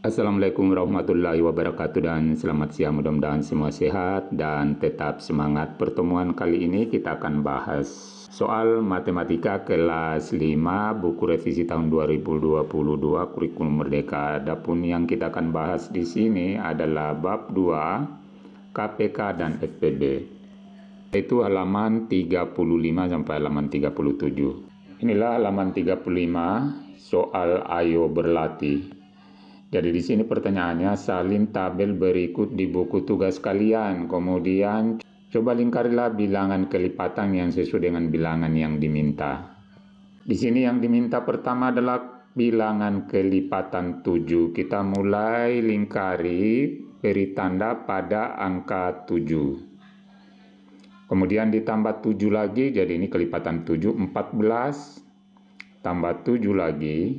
Assalamualaikum warahmatullahi wabarakatuh dan selamat siang mudah-mudahan semua sehat dan tetap semangat pertemuan kali ini kita akan bahas soal matematika kelas 5 buku revisi tahun 2022 kurikulum merdeka adapun yang kita akan bahas di sini adalah bab 2 KPK dan FPB itu halaman 35 sampai halaman 37 inilah halaman 35 soal ayo berlatih jadi di sini pertanyaannya salin tabel berikut di buku tugas kalian. Kemudian coba lingkarilah bilangan kelipatan yang sesuai dengan bilangan yang diminta. Di sini yang diminta pertama adalah bilangan kelipatan 7. Kita mulai lingkari beri tanda pada angka 7. Kemudian ditambah 7 lagi, jadi ini kelipatan 7, 14. Tambah 7 lagi,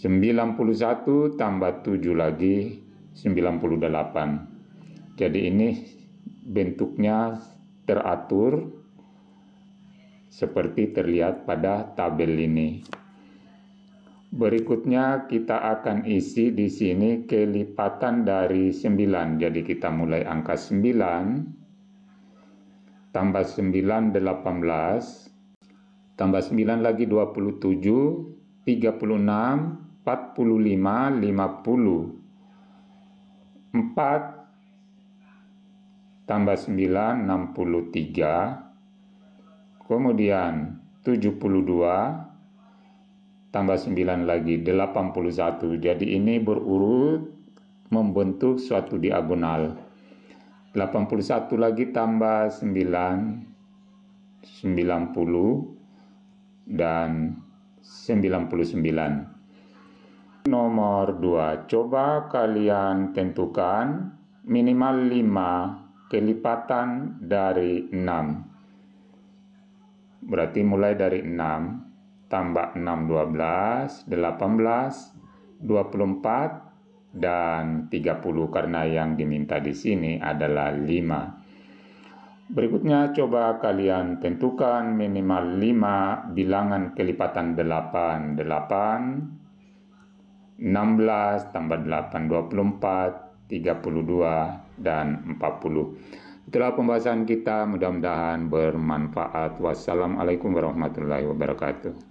91 tambah 7 lagi 98. Jadi ini bentuknya teratur seperti terlihat pada tabel ini. Berikutnya kita akan isi di sini kelipatan dari 9. Jadi kita mulai angka 9 tambah 9 18 tambah 9 lagi 27 36 45 50 4 tambah 9 63 kemudian 72 tambah 9 lagi 81 jadi ini berurut membentuk suatu diagonal 81 lagi tambah 9 90 dan 99 Nomor 2, coba kalian tentukan minimal 5 kelipatan dari 6. Berarti mulai dari 6, tambah 6 12, 18, 24, dan 30 karena yang diminta di sini adalah 5. Berikutnya coba kalian tentukan minimal 5 bilangan kelipatan 8, 8, 16 tambah 8 24 32 dan 40 itulah pembahasan kita mudah-mudahan bermanfaat wassalamualaikum warahmatullahi wabarakatuh